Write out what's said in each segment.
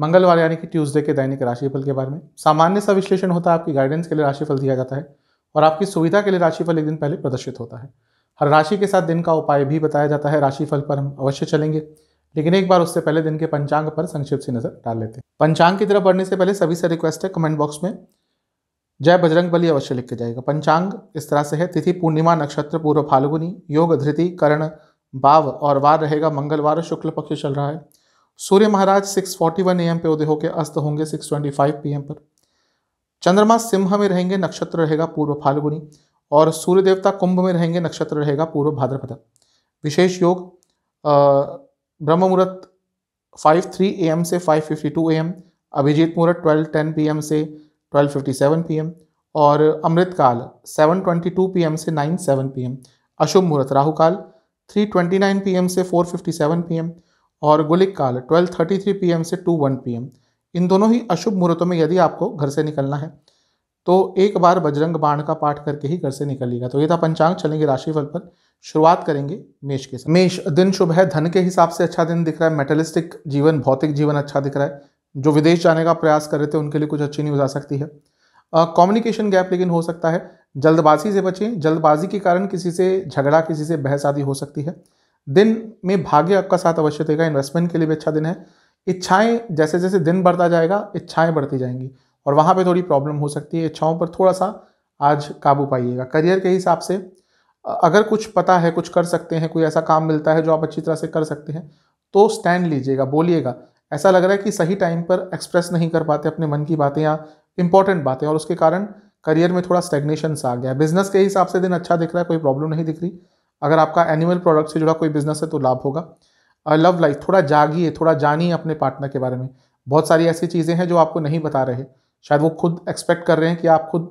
मंगलवार यानी कि ट्यूसडे के दैनिक राशिफल के बारे में सामान्य सा विश्लेषण होता है आपकी गाइडेंस के लिए राशिफल दिया जाता है और आपकी सुविधा के लिए राशिफल एक दिन पहले प्रदर्शित होता है हर राशि के साथ दिन का उपाय भी बताया जाता है राशिफल पर हम अवश्य चलेंगे लेकिन एक बार उससे पहले दिन के पंचांग पर संक्षिप्त से नजर डाल लेते हैं पंचांग की तरफ बढ़ने से पहले सभी से रिक्वेस्ट है कमेंट बॉक्स में जय बजरंग बली अवश्य लिख के जाएगा पंचांग इस तरह से है तिथि पूर्णिमा नक्षत्र पूर्व फाल्गुनी योग धृति कर्ण भाव और वार रहेगा मंगलवार शुक्ल पक्ष चल रहा है सूर्य महाराज 641 एम पे उदय होकर अस्त होंगे 625 एम पर चंद्रमा सिंह में रहेंगे नक्षत्र रहेगा पूर्व फाल्गुनी और सूर्य देवता कुंभ में रहेंगे नक्षत्र रहेगा पूर्व भाद्रपद विशेष योग ब्रह्म मुहूर्त 5:3 एम से 5:52 एम अभिजीत मुहूर्त 12:10 एम से 12:57 एम और अमृतकाल 7:22 एम से 9:07 एम अशुभ मुहूर्त ट्वेंटी नाइन 3:29 एम से 4:57 एम और गुलिक काल 12:33 एम से 2:1 एम इन दोनों ही अशुभ मुहूर्तों में यदि आपको घर से निकलना है तो एक बार बजरंग बाण का पाठ करके ही घर से निकलिएगा तो ये था पंचांग चलेंगे राशिफल पर शुरुआत करेंगे मेष के साथ मेष दिन शुभ है धन के हिसाब से अच्छा दिन दिख रहा है मेटलिस्टिक जीवन भौतिक जीवन अच्छा दिख रहा है जो विदेश जाने का प्रयास कर रहे थे उनके लिए कुछ अच्छी न्यूज़ आ सकती है कम्युनिकेशन गैप लेकिन हो सकता है जल्दबाजी से बचें जल्दबाजी के कारण किसी से झगड़ा किसी से बहस आदि हो सकती है दिन में भाग्य आपका साथ अवश्य देगा इन्वेस्टमेंट के लिए भी अच्छा दिन है इच्छाएं जैसे जैसे दिन बढ़ता जाएगा इच्छाएं बढ़ती जाएंगी और वहाँ पे थोड़ी प्रॉब्लम हो सकती है इच्छाओं पर थोड़ा सा आज काबू पाइएगा करियर के हिसाब से अगर कुछ पता है कुछ कर सकते हैं कोई ऐसा काम मिलता है जो आप अच्छी तरह से कर सकते हैं तो स्टैंड लीजिएगा बोलिएगा ऐसा लग रहा है कि सही टाइम पर एक्सप्रेस नहीं कर पाते अपने मन की बातें या इंपॉर्टेंट बातें और उसके कारण करियर में थोड़ा स्टेग्नेशन आ गया बिजनेस के हिसाब से दिन अच्छा दिख रहा है कोई प्रॉब्लम नहीं दिख रही अगर आपका एनिमल प्रोडक्ट से जुड़ा कोई बिजनेस है तो लाभ होगा लव लाइफ थोड़ा जागिए थोड़ा जानिए अपने पार्टनर के बारे में बहुत सारी ऐसी चीज़ें हैं जो आपको नहीं बता रहे शायद वो खुद एक्सपेक्ट कर रहे हैं कि आप खुद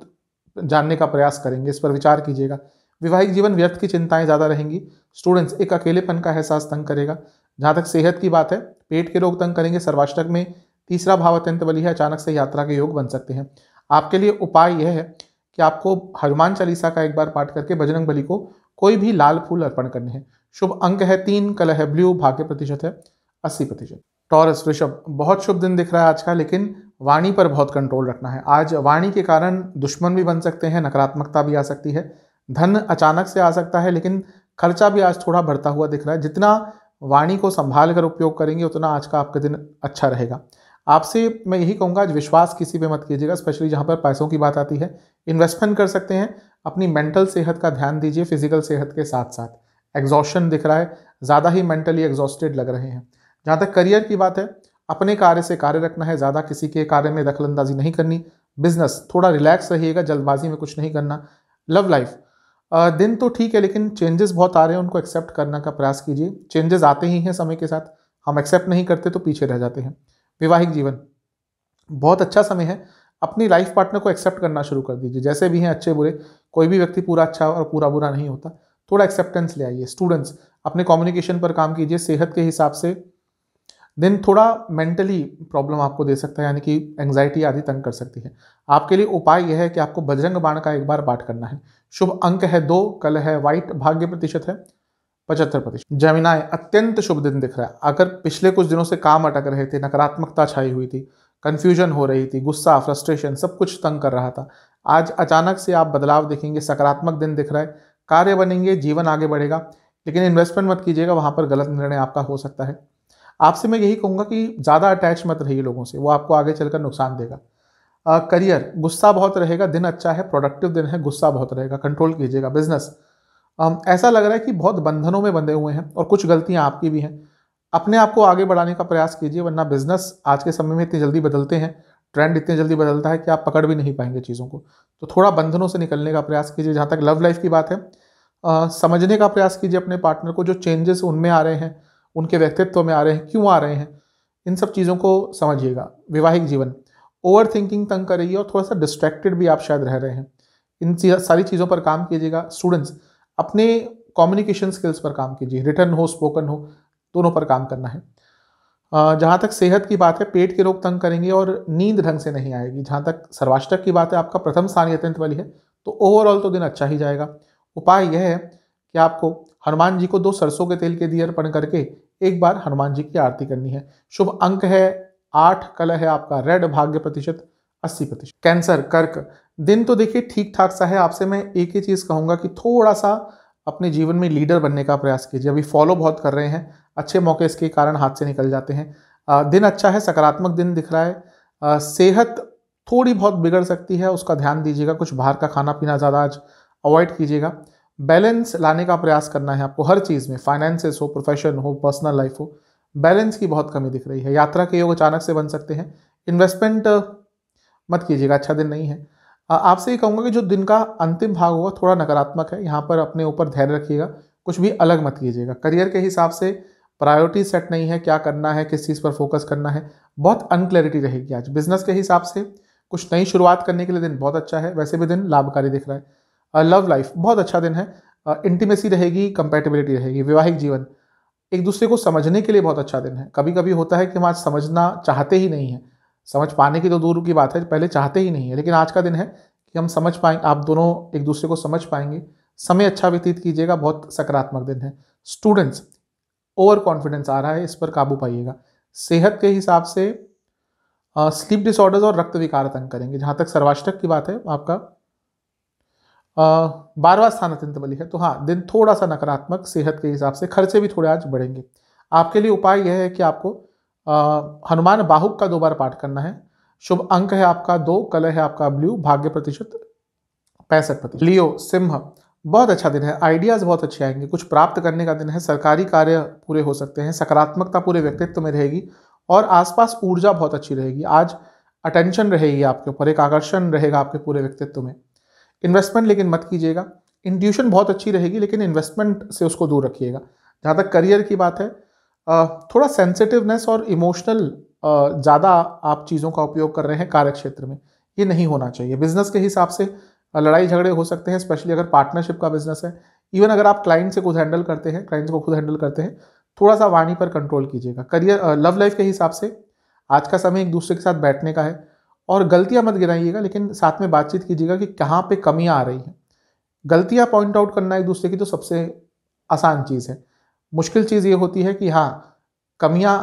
जानने का प्रयास करेंगे इस पर विचार कीजिएगा वैवाहिक जीवन व्यर्थ की चिंताएं ज़्यादा रहेंगी स्टूडेंट्स एक अकेलेपन का एहसास तंग करेगा जहाँ तक सेहत की बात है पेट के रोग तंग करेंगे सर्वाष्टक में तीसरा भाव अत्यंत बली है अचानक से यात्रा के योग बन सकते हैं आपके लिए उपाय यह है कि आपको हनुमान चालीसा का एक बार पाठ करके बजरंग बली को कोई भी लाल फूल अर्पण करने हैं शुभ अंक है तीन कलर है ब्लू भाग्य प्रतिशत है अस्सी प्रतिशत टॉरस ऋषभ बहुत शुभ दिन दिख रहा है आज का लेकिन वाणी पर बहुत कंट्रोल रखना है आज वाणी के कारण दुश्मन भी बन सकते हैं नकारात्मकता भी आ सकती है धन अचानक से आ सकता है लेकिन खर्चा भी आज थोड़ा बढ़ता हुआ दिख रहा है जितना वाणी को संभाल कर उपयोग करेंगे उतना आज का आपका दिन अच्छा रहेगा आपसे मैं यही कहूँगा आज विश्वास किसी पे मत कीजिएगा स्पेशली जहाँ पर पैसों की बात आती है इन्वेस्टमेंट कर सकते हैं अपनी मेंटल सेहत का ध्यान दीजिए फिजिकल सेहत के साथ साथ एग्जॉशन दिख रहा है ज़्यादा ही मेंटली एग्जॉस्टेड लग रहे हैं जहाँ तक करियर की बात है अपने कार्य से कार्य रखना है ज़्यादा किसी के कार्य में दखलंदाजी नहीं करनी बिजनेस थोड़ा रिलैक्स रहिएगा जल्दबाजी में कुछ नहीं करना लव लाइफ दिन तो ठीक है लेकिन चेंजेस बहुत आ रहे हैं उनको एक्सेप्ट करना का प्रयास कीजिए चेंजेस आते ही हैं समय के साथ हम एक्सेप्ट नहीं करते तो पीछे रह जाते हैं वैवाहिक जीवन बहुत अच्छा समय है अपनी लाइफ पार्टनर को एक्सेप्ट करना शुरू कर दीजिए जैसे भी हैं अच्छे बुरे कोई भी व्यक्ति पूरा अच्छा और पूरा बुरा नहीं होता थोड़ा एक्सेप्टेंस ले आइए स्टूडेंट्स अपने कम्युनिकेशन पर काम कीजिए सेहत के हिसाब से दिन थोड़ा मेंटली प्रॉब्लम आपको दे सकता है यानी कि एंग्जाइटी आदि तंग कर सकती है आपके लिए उपाय यह है कि आपको बजरंग बाण का एक बार पाठ करना है शुभ अंक है दो कल है वाइट भाग्य प्रतिशत है पचहत्तर प्रतिशत जमीनाएं अत्यंत शुभ दिन दिख रहा है अगर पिछले कुछ दिनों से काम अटक रहे थे नकारात्मकता छाई हुई थी कन्फ्यूजन हो रही थी गुस्सा फ्रस्ट्रेशन सब कुछ तंग कर रहा था आज अचानक से आप बदलाव देखेंगे सकारात्मक दिन दिख रहा है कार्य बनेंगे जीवन आगे बढ़ेगा लेकिन इन्वेस्टमेंट मत कीजिएगा वहाँ पर गलत निर्णय आपका हो सकता है आपसे मैं यही कहूँगा कि ज़्यादा अटैच मत रहिए लोगों से वो आपको आगे चलकर नुकसान देगा आ, करियर गुस्सा बहुत रहेगा दिन अच्छा है प्रोडक्टिव दिन है गुस्सा बहुत रहेगा कंट्रोल कीजिएगा बिजनेस ऐसा लग रहा है कि बहुत बंधनों में बंधे हुए हैं और कुछ गलतियाँ आपकी भी हैं अपने आप को आगे बढ़ाने का प्रयास कीजिए वरना बिजनेस आज के समय में इतनी जल्दी बदलते हैं ट्रेंड इतने जल्दी बदलता है कि आप पकड़ भी नहीं पाएंगे चीज़ों को तो थोड़ा बंधनों से निकलने का प्रयास कीजिए जहाँ तक लव लाइफ की बात है आ, समझने का प्रयास कीजिए अपने पार्टनर को जो चेंजेस उनमें आ रहे हैं उनके व्यक्तित्व में आ रहे हैं क्यों आ रहे हैं इन सब चीज़ों को समझिएगा वैवाहिक जीवन ओवर थिंकिंग तंग कर रही है और थोड़ा सा डिस्ट्रैक्टेड भी आप शायद रह रहे हैं इन सारी चीज़ों पर काम कीजिएगा स्टूडेंट्स अपने कम्युनिकेशन स्किल्स पर काम कीजिए रिटर्न हो स्पोकन हो दोनों पर काम करना है जहाँ तक सेहत की बात है पेट के रोग तंग करेंगे और नींद ढंग से नहीं आएगी जहाँ तक सर्वाष्टक की बात है आपका प्रथम स्थान अत्यंत वाली है तो ओवरऑल तो दिन अच्छा ही जाएगा उपाय यह है कि आपको हनुमान जी को दो सरसों के तेल के दिए अर्पण करके एक बार हनुमान जी की आरती करनी है शुभ अंक है आठ कल है आपका रेड भाग्य प्रतिशत अस्सी प्रतिशत कैंसर कर्क दिन तो देखिए ठीक ठाक सा है आपसे मैं एक ही चीज़ कहूँगा कि थोड़ा सा अपने जीवन में लीडर बनने का प्रयास कीजिए अभी फॉलो बहुत कर रहे हैं अच्छे मौके इसके कारण हाथ से निकल जाते हैं दिन अच्छा है सकारात्मक दिन दिख रहा है सेहत थोड़ी बहुत बिगड़ सकती है उसका ध्यान दीजिएगा कुछ बाहर का खाना पीना ज़्यादा आज अवॉइड कीजिएगा बैलेंस लाने का प्रयास करना है आपको हर चीज़ में फाइनेंसेस हो प्रोफेशन हो पर्सनल लाइफ हो बैलेंस की बहुत कमी दिख रही है यात्रा के योग अचानक से बन सकते हैं इन्वेस्टमेंट मत कीजिएगा अच्छा दिन नहीं है आपसे ये कहूँगा कि जो दिन का अंतिम भाग होगा थोड़ा नकारात्मक है यहाँ पर अपने ऊपर धैर्य रखिएगा कुछ भी अलग मत कीजिएगा करियर के हिसाब से प्रायोरिटी सेट नहीं है क्या करना है किस चीज़ पर फोकस करना है बहुत अनक्लैरिटी रहेगी आज बिजनेस के हिसाब से कुछ नई शुरुआत करने के लिए दिन बहुत अच्छा है वैसे भी दिन लाभकारी दिख रहा है लव लाइफ बहुत अच्छा दिन है इंटीमेसी रहेगी कंपेटेबिलिटी रहेगी वैवाहिक जीवन एक दूसरे को समझने के लिए बहुत अच्छा दिन है कभी कभी होता है कि हम आज समझना चाहते ही नहीं हैं समझ पाने की तो दूर की बात है पहले चाहते ही नहीं है लेकिन आज का दिन है कि हम समझ पाएंगे आप दोनों एक दूसरे को समझ पाएंगे समय अच्छा व्यतीत कीजिएगा बहुत सकारात्मक दिन है स्टूडेंट्स ओवर कॉन्फिडेंस आ रहा है इस पर काबू पाइएगा सेहत के हिसाब से स्लीप डिसऑर्डर्स और रक्त विकार तंग करेंगे जहाँ तक सर्वाष्टक की बात है आपका बारवा स्थान अत्यंत बली है तो हाँ दिन थोड़ा सा नकारात्मक सेहत के हिसाब से खर्चे भी थोड़े आज बढ़ेंगे आपके लिए उपाय यह है कि आपको हनुमान बाहुक का दो बार पाठ करना है शुभ अंक है आपका दो कलर है आपका ब्लू भाग्य प्रतिशत पैंसठ प्रतिशत लियो सिंह बहुत अच्छा दिन है आइडियाज़ बहुत अच्छे आएंगे कुछ प्राप्त करने का दिन है सरकारी कार्य पूरे हो सकते हैं सकारात्मकता पूरे व्यक्तित्व में रहेगी और आसपास ऊर्जा बहुत अच्छी रहेगी आज अटेंशन रहेगी आपके ऊपर एक आकर्षण रहेगा आपके पूरे व्यक्तित्व में इन्वेस्टमेंट लेकिन मत कीजिएगा इंट्यूशन बहुत अच्छी रहेगी लेकिन इन्वेस्टमेंट से उसको दूर रखिएगा जहाँ तक करियर की बात है थोड़ा सेंसिटिवनेस और इमोशनल ज़्यादा आप चीज़ों का उपयोग कर रहे हैं कार्य क्षेत्र में ये नहीं होना चाहिए बिजनेस के हिसाब से लड़ाई झगड़े हो सकते हैं स्पेशली अगर पार्टनरशिप का बिजनेस है इवन अगर आप क्लाइंट से खुद हैंडल करते हैं क्लाइंट्स को खुद हैंडल करते हैं थोड़ा सा वाणी पर कंट्रोल कीजिएगा करियर लव लाइफ के हिसाब से आज का समय एक दूसरे के साथ बैठने का है और गलतियां मत गिराइएगा लेकिन साथ में बातचीत कीजिएगा कि कहाँ पे कमियाँ आ रही हैं गलतियाँ पॉइंट आउट करना एक दूसरे की तो सबसे आसान चीज़ है मुश्किल चीज़ ये होती है कि हाँ कमियाँ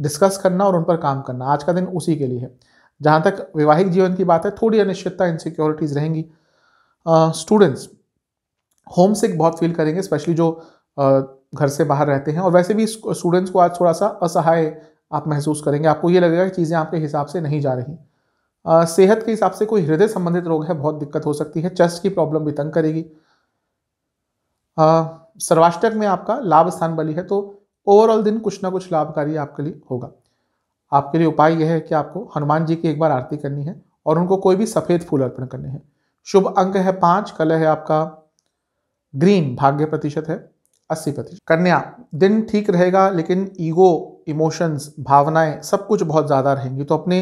डिस्कस करना और उन पर काम करना आज का दिन उसी के लिए है जहाँ तक वैवाहिक जीवन की बात है थोड़ी अनिश्चितता इनसिक्योरिटीज़ रहेंगी स्टूडेंट्स होम सिक बहुत फील करेंगे स्पेशली जो घर से बाहर रहते हैं और वैसे भी स्टूडेंट्स को आज थोड़ा सा असहाय आप महसूस करेंगे आपको ये लगेगा कि चीज़ें आपके हिसाब से नहीं जा रही सेहत के हिसाब से कोई हृदय संबंधित रोग है बहुत दिक्कत हो सकती है चेस्ट की प्रॉब्लम भी तंग करेगी सर्वाष्टक में आपका लाभ स्थान बली है तो ओवरऑल दिन कुछ ना कुछ लाभकारी आपके लिए होगा आपके लिए उपाय यह है कि आपको हनुमान जी की एक बार आरती करनी है और उनको कोई भी सफ़ेद फूल अर्पण करने हैं शुभ अंक है पाँच कलर है आपका ग्रीन भाग्य प्रतिशत है अस्सी प्रतिशत कन्या दिन ठीक रहेगा लेकिन ईगो इमोशंस भावनाएं सब कुछ बहुत ज़्यादा रहेंगी तो अपने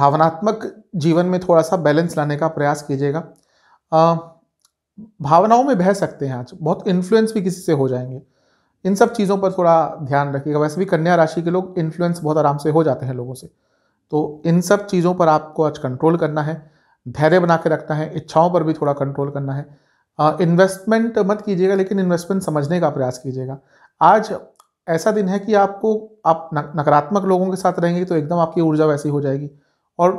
भावनात्मक जीवन में थोड़ा सा बैलेंस लाने का प्रयास कीजिएगा भावनाओं में बह सकते हैं आज बहुत इन्फ्लुएंस भी किसी से हो जाएंगे इन सब चीज़ों पर थोड़ा ध्यान रखिएगा वैसे भी कन्या राशि के लोग इन्फ्लुएंस बहुत आराम से हो जाते हैं लोगों से तो इन सब चीज़ों पर आपको आज कंट्रोल करना है धैर्य बना के रखना है इच्छाओं पर भी थोड़ा कंट्रोल करना है इन्वेस्टमेंट मत कीजिएगा लेकिन इन्वेस्टमेंट समझने का प्रयास कीजिएगा आज ऐसा दिन है कि आपको आप नकारात्मक लोगों के साथ रहेंगे तो एकदम आपकी ऊर्जा वैसी हो जाएगी और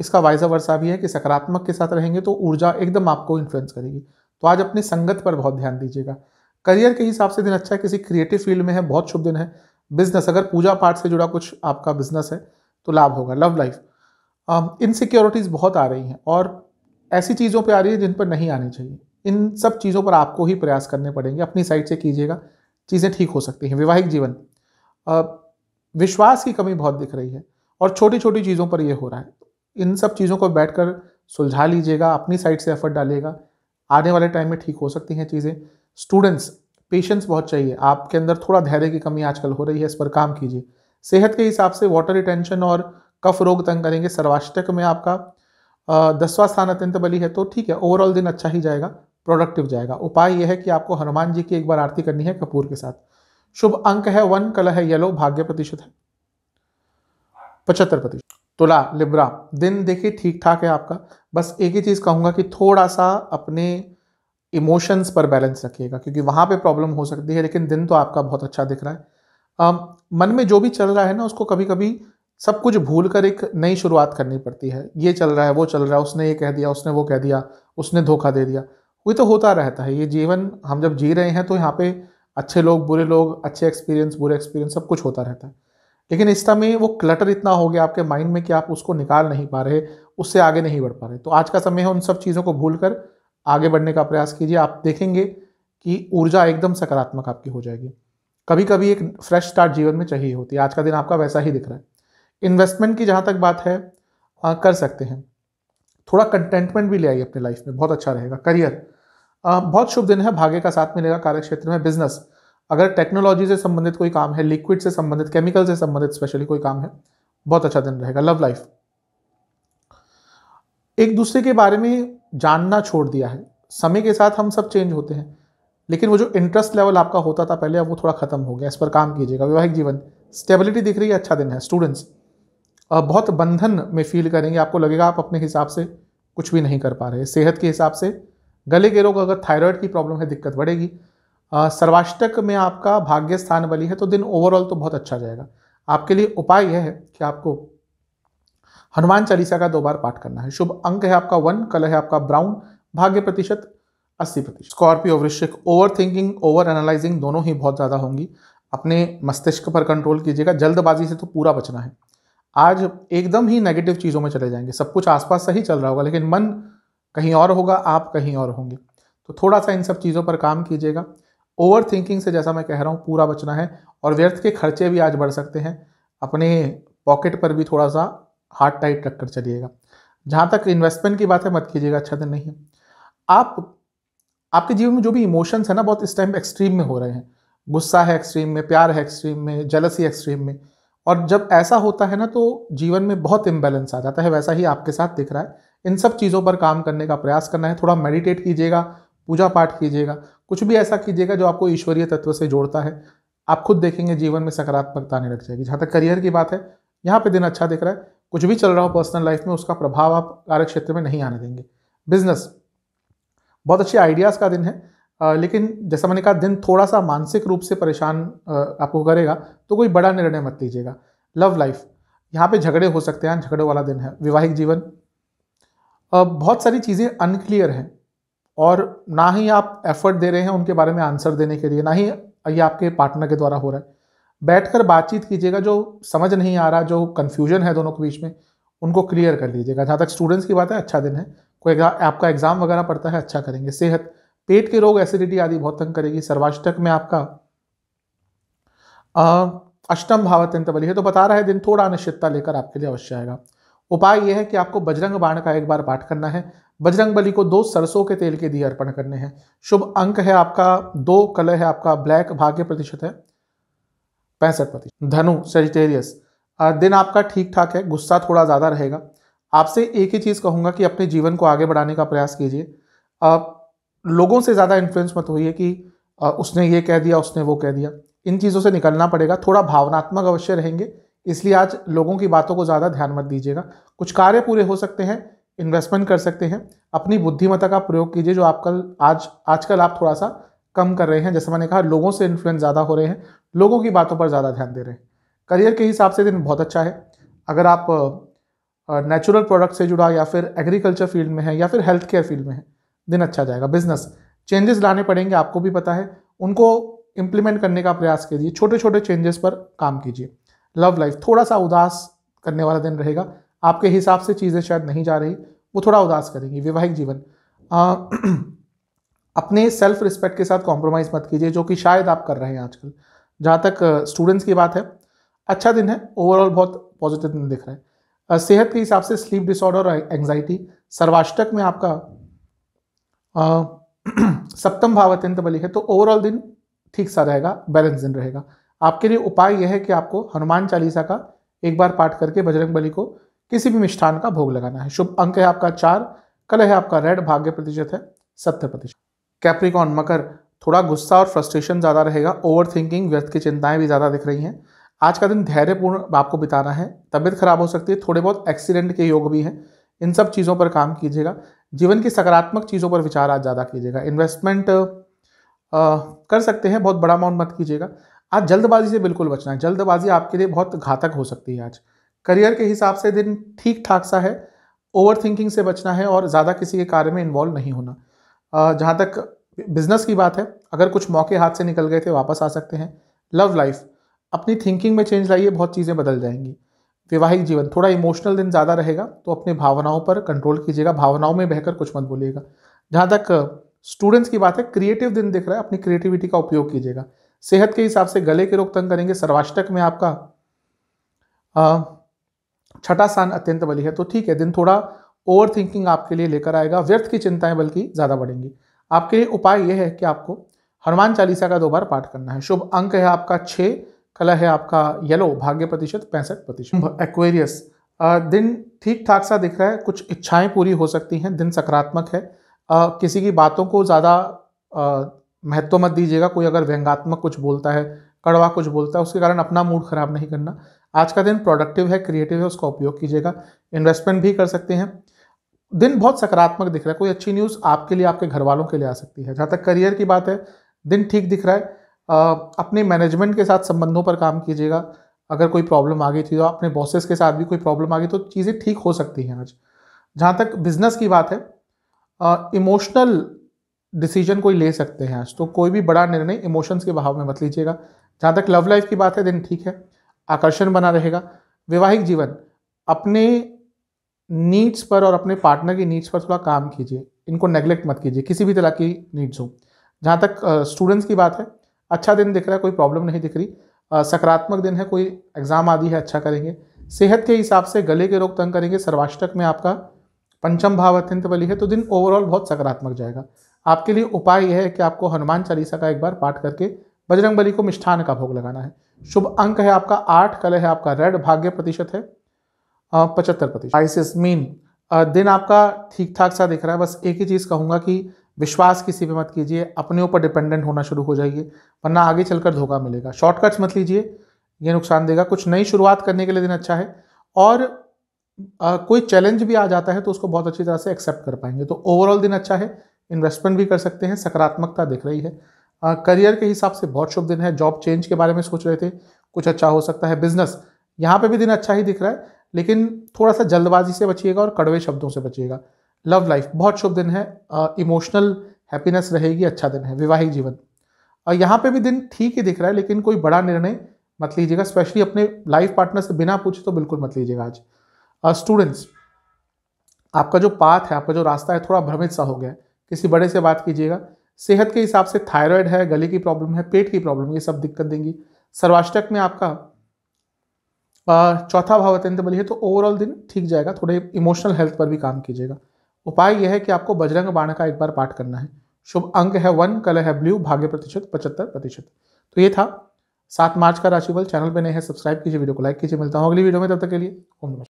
इसका वायसा वर्षा भी है कि सकारात्मक के साथ रहेंगे तो ऊर्जा एकदम आपको इन्फ्लुएंस करेगी तो आज अपनी संगत पर बहुत ध्यान दीजिएगा करियर के हिसाब से दिन अच्छा है किसी क्रिएटिव फील्ड में है बहुत शुभ दिन है बिजनेस अगर पूजा पाठ से जुड़ा कुछ आपका बिजनेस है तो लाभ होगा लव लाइफ इनसिक्योरिटीज़ बहुत आ रही हैं और ऐसी चीज़ों पर आ रही है जिन पर नहीं आनी चाहिए इन सब चीज़ों पर आपको ही प्रयास करने पड़ेंगे अपनी साइड से कीजिएगा चीज़ें ठीक हो सकती हैं वैवाहिक जीवन विश्वास की कमी बहुत दिख रही है और छोटी छोटी चीज़ों पर यह हो रहा है इन सब चीज़ों को बैठ कर सुलझा लीजिएगा अपनी साइड से एफर्ट डालिएगा आने वाले टाइम में ठीक हो सकती हैं चीज़ें स्टूडेंट्स पेशेंस बहुत चाहिए आपके अंदर थोड़ा धैर्य की कमी आजकल हो रही है इस पर काम कीजिए सेहत के हिसाब से वाटर रिटेंशन और कफ रोग तंग करेंगे सर्वाष्टक में आपका दसवां स्थान अत्यंत बली है तो ठीक है ओवरऑल दिन अच्छा ही जाएगा प्रोडक्टिव जाएगा उपाय यह है कि आपको हनुमान जी की एक बार आरती करनी है कपूर के साथ शुभ अंक है वन कलर है येलो भाग्य प्रतिशत है पचहत्तर प्रतिशत तुला लिब्रा दिन देखिए ठीक ठाक है आपका बस एक ही चीज़ कहूँगा कि थोड़ा सा अपने इमोशंस पर बैलेंस रखिएगा क्योंकि वहाँ पे प्रॉब्लम हो सकती है लेकिन दिन तो आपका बहुत अच्छा दिख रहा है आ, मन में जो भी चल रहा है ना उसको कभी कभी सब कुछ भूल कर एक नई शुरुआत करनी पड़ती है ये चल रहा है वो चल रहा है उसने ये कह दिया उसने वो कह दिया उसने धोखा दे दिया वही तो होता रहता है ये जीवन हम जब जी रहे हैं तो यहाँ पे अच्छे लोग बुरे लोग अच्छे एक्सपीरियंस बुरे एक्सपीरियंस सब कुछ होता रहता है लेकिन इस समय वो क्लटर इतना हो गया आपके माइंड में कि आप उसको निकाल नहीं पा रहे उससे आगे नहीं बढ़ पा रहे तो आज का समय है उन सब चीज़ों को भूल कर आगे बढ़ने का प्रयास कीजिए आप देखेंगे कि ऊर्जा एकदम सकारात्मक आपकी हो जाएगी कभी कभी एक फ्रेश स्टार्ट जीवन में चाहिए होती है आज का दिन आपका वैसा ही दिख रहा है इन्वेस्टमेंट की जहाँ तक बात है आ, कर सकते हैं थोड़ा कंटेंटमेंट भी ले आइए अपने लाइफ में बहुत अच्छा रहेगा करियर आ, बहुत शुभ दिन है भाग्य का साथ मिलेगा कार्यक्षेत्र में बिजनेस अगर टेक्नोलॉजी से संबंधित कोई काम है लिक्विड से संबंधित केमिकल से संबंधित स्पेशली कोई काम है बहुत अच्छा दिन रहेगा लव लाइफ एक दूसरे के बारे में जानना छोड़ दिया है समय के साथ हम सब चेंज होते हैं लेकिन वो जो इंटरेस्ट लेवल आपका होता था पहले अब वो थोड़ा खत्म हो गया इस पर काम कीजिएगा वैवाहिक जीवन स्टेबिलिटी दिख रही है अच्छा दिन है स्टूडेंट्स बहुत बंधन में फील करेंगे आपको लगेगा आप अपने हिसाब से कुछ भी नहीं कर पा रहे सेहत के हिसाब से गले के रोग अगर थायराइड की प्रॉब्लम है दिक्कत बढ़ेगी सर्वाष्टक में आपका भाग्य स्थान बली है तो दिन ओवरऑल तो बहुत अच्छा जाएगा आपके लिए उपाय यह है कि आपको हनुमान चालीसा का दो बार पाठ करना है शुभ अंक है आपका वन कलर है आपका ब्राउन भाग्य प्रतिशत अस्सी प्रतिशत स्कॉर्पियो वृश्चिक ओवर थिंकिंग ओवर एनालाइजिंग दोनों ही बहुत ज़्यादा होंगी अपने मस्तिष्क पर कंट्रोल कीजिएगा जल्दबाजी से तो पूरा बचना है आज एकदम ही नेगेटिव चीज़ों में चले जाएंगे सब कुछ आसपास सही चल रहा होगा लेकिन मन कहीं और होगा आप कहीं और होंगे तो थोड़ा सा इन सब चीज़ों पर काम कीजिएगा ओवर थिंकिंग से जैसा मैं कह रहा हूँ पूरा बचना है और व्यर्थ के खर्चे भी आज बढ़ सकते हैं अपने पॉकेट पर भी थोड़ा सा हार्ट टाइट रख कर चलिएगा जहाँ तक इन्वेस्टमेंट की बात है मत कीजिएगा अच्छा दिन नहीं है आप आपके जीवन में जो भी इमोशंस हैं ना बहुत इस टाइम एक्सट्रीम में हो रहे हैं गुस्सा है एक्सट्रीम में प्यार है एक्सट्रीम में जलसी एक्सट्रीम में और जब ऐसा होता है ना तो जीवन में बहुत इम्बेलेंस आ जाता है वैसा ही आपके साथ दिख रहा है इन सब चीज़ों पर काम करने का प्रयास करना है थोड़ा मेडिटेट कीजिएगा पूजा पाठ कीजिएगा कुछ भी ऐसा कीजिएगा जो आपको ईश्वरीय तत्व से जोड़ता है आप खुद देखेंगे जीवन में सकारात्मकता नहीं लग जाएगी जहाँ तक करियर की बात है यहाँ पे दिन अच्छा दिख रहा है कुछ भी चल रहा हो पर्सनल लाइफ में उसका प्रभाव आप कार्य क्षेत्र में नहीं आने देंगे बिजनेस बहुत अच्छे आइडियाज़ का दिन है आ, लेकिन जैसा मैंने कहा दिन थोड़ा सा मानसिक रूप से परेशान आपको करेगा तो कोई बड़ा निर्णय मत लीजिएगा लव लाइफ यहाँ पे झगड़े हो सकते हैं झगड़ों वाला दिन है वैवाहिक जीवन बहुत सारी चीज़ें अनक्लियर हैं और ना ही आप एफर्ट दे रहे हैं उनके बारे में आंसर देने के लिए ना ही ये आपके पार्टनर के द्वारा हो रहा है बैठकर बातचीत कीजिएगा जो समझ नहीं आ रहा जो कन्फ्यूजन है दोनों के बीच में उनको क्लियर कर लीजिएगा जहाँ तक स्टूडेंट्स की बात है अच्छा दिन है कोई आपका एग्ज़ाम वगैरह पड़ता है अच्छा करेंगे सेहत पेट के रोग एसिडिटी आदि बहुत तंग करेगी सर्वाष्टक में आपका अष्टम भाव अत्यंत बली है तो बता रहा है दिन थोड़ा अनिश्चितता लेकर आपके लिए अवश्य आएगा उपाय यह है कि आपको बजरंग बाण का एक बार पाठ करना है बजरंग बली को दो सरसों के तेल के दिए अर्पण करने हैं शुभ अंक है आपका दो कलर है आपका ब्लैक भाग्य प्रतिशत है पैंसठ प्रतिशत धनु सेजिटेरियस दिन आपका ठीक ठाक है गुस्सा थोड़ा ज़्यादा रहेगा आपसे एक ही चीज़ कहूँगा कि अपने जीवन को आगे बढ़ाने का प्रयास कीजिए लोगों से ज़्यादा इन्फ्लुएंस मत होइए कि उसने ये कह दिया उसने वो कह दिया इन चीज़ों से निकलना पड़ेगा थोड़ा भावनात्मक अवश्य रहेंगे इसलिए आज लोगों की बातों को ज़्यादा ध्यान मत दीजिएगा कुछ कार्य पूरे हो सकते हैं इन्वेस्टमेंट कर सकते हैं अपनी बुद्धिमत्ता का प्रयोग कीजिए जो आपकल आज आजकल आप थोड़ा सा कम कर रहे हैं जैसे मैंने कहा लोगों से इन्फ्लुएंस ज़्यादा हो रहे हैं लोगों की बातों पर ज़्यादा ध्यान दे रहे हैं करियर के हिसाब से दिन बहुत अच्छा है अगर आप नेचुरल प्रोडक्ट से जुड़ा या फिर एग्रीकल्चर फील्ड में है या फिर हेल्थ केयर फील्ड में है दिन अच्छा जाएगा बिजनेस चेंजेस लाने पड़ेंगे आपको भी पता है उनको इम्प्लीमेंट करने का प्रयास कीजिए छोटे छोटे चेंजेस पर काम कीजिए लव लाइफ थोड़ा सा उदास करने वाला दिन रहेगा आपके हिसाब से चीज़ें शायद नहीं जा रही वो थोड़ा उदास करेंगी वैवाहिक जीवन आ, अपने सेल्फ रिस्पेक्ट के साथ कॉम्प्रोमाइज़ मत कीजिए जो कि शायद आप कर रहे हैं आजकल जहाँ तक स्टूडेंट्स की बात है अच्छा दिन है ओवरऑल बहुत पॉजिटिव दिन दिख रहा है सेहत के हिसाब से स्लीप डिसऑर्डर और एंग्जाइटी सर्वाष्टक में आपका सप्तम भाव अत्यंत बलि है तो ओवरऑल दिन ठीक सा रहेगा बैलेंस दिन रहेगा आपके लिए उपाय यह है कि आपको हनुमान चालीसा का एक बार पाठ करके बजरंग बली को किसी भी मिष्ठान का भोग लगाना है शुभ अंक है आपका चार कल है आपका रेड भाग्य प्रतिशत है सत्तर प्रतिशत कैप्रिकॉन मकर थोड़ा गुस्सा और फ्रस्ट्रेशन ज़्यादा रहेगा ओवर थिंकिंग व्यर्थ की चिंताएं भी ज़्यादा दिख रही हैं आज का दिन धैर्यपूर्ण आपको बिताना है तबीयत खराब हो सकती है थोड़े बहुत एक्सीडेंट के योग भी हैं इन सब चीज़ों पर काम कीजिएगा जीवन की सकारात्मक चीज़ों पर विचार आज ज़्यादा कीजिएगा इन्वेस्टमेंट कर सकते हैं बहुत बड़ा अमाउंट मत कीजिएगा आज जल्दबाजी से बिल्कुल बचना है जल्दबाजी आपके लिए बहुत घातक हो सकती है आज करियर के हिसाब से दिन ठीक ठाक सा है ओवर थिंकिंग से बचना है और ज़्यादा किसी के कार्य में इन्वॉल्व नहीं होना जहाँ तक बिजनेस की बात है अगर कुछ मौके हाथ से निकल गए थे वापस आ सकते हैं लव लाइफ अपनी थिंकिंग में चेंज लाइए बहुत चीज़ें बदल जाएंगी वैवाहिक जीवन थोड़ा इमोशनल दिन ज़्यादा रहेगा तो अपने भावनाओं पर कंट्रोल कीजिएगा भावनाओं में बहकर कुछ मत बोलिएगा जहाँ तक स्टूडेंट्स की बात है क्रिएटिव दिन दिख रहा है अपनी क्रिएटिविटी का उपयोग कीजिएगा सेहत के हिसाब से गले के रोग तंग करेंगे सर्वाष्टक में आपका छठा स्थान अत्यंत बली है तो ठीक है दिन थोड़ा ओवर थिंकिंग आपके लिए लेकर आएगा व्यर्थ की चिंताएं बल्कि ज़्यादा बढ़ेंगी आपके लिए उपाय यह है कि आपको हनुमान चालीसा का दो बार पाठ करना है शुभ अंक है आपका छः कला है आपका येलो भाग्य प्रतिशत पैंसठ प्रतिशत एक्वेरियस हम्म। दिन ठीक ठाक सा दिख रहा है कुछ इच्छाएं पूरी हो सकती हैं दिन सकारात्मक है आ, किसी की बातों को ज़्यादा महत्व मत दीजिएगा कोई अगर व्यंगात्मक कुछ बोलता है कड़वा कुछ बोलता है उसके कारण अपना मूड खराब नहीं करना आज का दिन प्रोडक्टिव है क्रिएटिव है उसका उपयोग कीजिएगा इन्वेस्टमेंट भी कर सकते हैं दिन बहुत सकारात्मक दिख रहा है कोई अच्छी न्यूज़ आपके लिए आपके घर वालों के लिए आ सकती है जहाँ तक करियर की बात है दिन ठीक दिख रहा है अपने मैनेजमेंट के साथ संबंधों पर काम कीजिएगा अगर कोई प्रॉब्लम आ गई थी तो अपने बॉसेस के साथ भी कोई प्रॉब्लम आ गई तो चीज़ें ठीक हो सकती हैं आज जहाँ तक बिजनेस की बात है इमोशनल डिसीजन कोई ले सकते हैं आज तो कोई भी बड़ा निर्णय इमोशंस के बहाव में मत लीजिएगा जहाँ तक लव लाइफ की बात है दिन ठीक है आकर्षण बना रहेगा वैवाहिक जीवन अपने नीड्स पर और अपने पार्टनर की नीड्स पर थोड़ा काम कीजिए इनको नेग्लेक्ट मत कीजिए किसी भी तरह की नीड्स हो जहाँ तक स्टूडेंट्स की बात है अच्छा दिन दिख रहा है कोई प्रॉब्लम नहीं दिख रही सकारात्मक दिन है कोई एग्ज़ाम आदि है अच्छा करेंगे सेहत के हिसाब से गले के रोग तंग करेंगे सर्वाष्टक में आपका पंचम भाव अत्यंत बली है तो दिन ओवरऑल बहुत सकारात्मक जाएगा आपके लिए उपाय यह है कि आपको हनुमान चालीसा का एक बार पाठ करके बजरंग बली को मिष्ठान का भोग लगाना है शुभ अंक है आपका आठ कल है आपका रेड भाग्य प्रतिशत है पचहत्तर प्रतिशत आइसिस मीन दिन आपका ठीक ठाक सा दिख रहा है बस एक ही चीज़ कहूँगा कि विश्वास किसी पे मत कीजिए अपने ऊपर डिपेंडेंट होना शुरू हो जाइए वरना आगे चलकर धोखा मिलेगा शॉर्टकट्स मत लीजिए ये नुकसान देगा कुछ नई शुरुआत करने के लिए दिन अच्छा है और आ, कोई चैलेंज भी आ जाता है तो उसको बहुत अच्छी तरह से एक्सेप्ट कर पाएंगे तो ओवरऑल दिन अच्छा है इन्वेस्टमेंट भी कर सकते हैं सकारात्मकता दिख रही है करियर के हिसाब से बहुत शुभ दिन है जॉब चेंज के बारे में सोच रहे थे कुछ अच्छा हो सकता है बिजनेस यहाँ पे भी दिन अच्छा ही दिख रहा है लेकिन थोड़ा सा जल्दबाजी से बचिएगा और कड़वे शब्दों से बचिएगा लव लाइफ बहुत शुभ दिन है इमोशनल हैप्पीनेस रहेगी अच्छा दिन है वैवाहिक जीवन और यहाँ पे भी दिन ठीक ही दिख रहा है लेकिन कोई बड़ा निर्णय मत लीजिएगा स्पेशली अपने लाइफ पार्टनर से बिना पूछे तो बिल्कुल मत लीजिएगा आज स्टूडेंट्स आपका जो पाथ है आपका जो रास्ता है थोड़ा भ्रमित सा हो गया है किसी बड़े से बात कीजिएगा सेहत के हिसाब से थायराइड है गले की प्रॉब्लम है पेट की प्रॉब्लम ये सब दिक्कत देंगी सर्वाष्टक में आपका चौथा भाव अत्यंत बलि है तो ओवरऑल दिन ठीक जाएगा थोड़े इमोशनल हेल्थ पर भी काम कीजिएगा उपाय यह है कि आपको बजरंग बाण का एक बार पाठ करना है शुभ अंक है वन कलर है ब्लू भाग्य प्रतिशत पचहत्तर प्रतिशत तो ये था सात मार्च का राशिफल चैनल पर नए हैं सब्सक्राइब कीजिए वीडियो को लाइक कीजिए मिलता हूँ अगली वीडियो में तब तक के लिए ओम नमस्कार